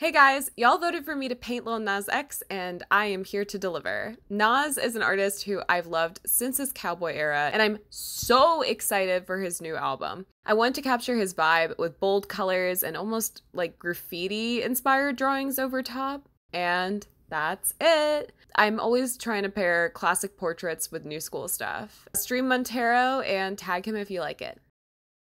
Hey guys, y'all voted for me to paint Lil Nas X, and I am here to deliver. Nas is an artist who I've loved since his cowboy era, and I'm so excited for his new album. I want to capture his vibe with bold colors and almost like graffiti inspired drawings over top, and that's it. I'm always trying to pair classic portraits with new school stuff. Stream Montero and tag him if you like it.